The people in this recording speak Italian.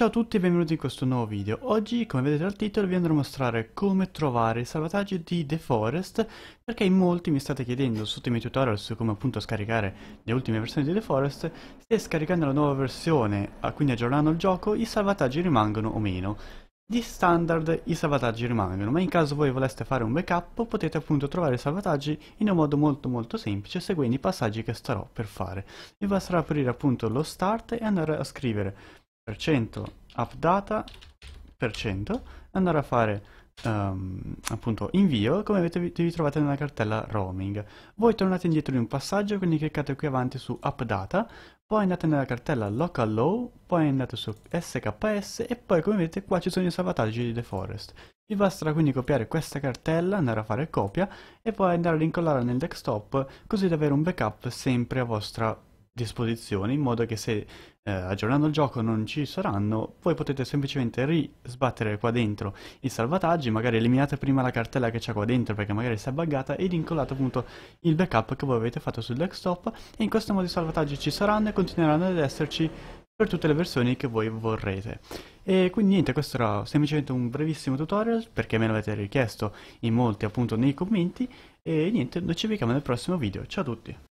Ciao a tutti e benvenuti in questo nuovo video. Oggi, come vedete dal titolo, vi andrò a mostrare come trovare il salvataggio di The Forest, perché in molti mi state chiedendo sotto i miei tutorial su come appunto scaricare le ultime versioni di The Forest, se scaricando la nuova versione, quindi aggiornando il gioco, i salvataggi rimangono o meno. Di standard i salvataggi rimangono, ma in caso voi voleste fare un backup potete appunto trovare i salvataggi in un modo molto molto semplice seguendo i passaggi che starò per fare. Vi basterà aprire appunto lo start e andare a scrivere per cento appdata per cento andare a fare um, appunto invio come avete, vi trovate nella cartella roaming voi tornate indietro di un passaggio quindi cliccate qui avanti su appdata poi andate nella cartella local low poi andate su sks e poi come vedete qua ci sono i salvataggi di the forest vi basterà quindi copiare questa cartella, andare a fare copia e poi andare ad incollare nel desktop così da avere un backup sempre a vostra disposizione in modo che se eh, aggiornando il gioco non ci saranno voi potete semplicemente risbattere qua dentro i salvataggi magari eliminate prima la cartella che c'è qua dentro perché magari si è buggata ed incollate appunto il backup che voi avete fatto sul desktop e in questo modo i salvataggi ci saranno e continueranno ad esserci per tutte le versioni che voi vorrete. E quindi niente, questo era semplicemente un brevissimo tutorial perché me l'avete richiesto in molti appunto nei commenti e niente, noi ci vediamo nel prossimo video, ciao a tutti!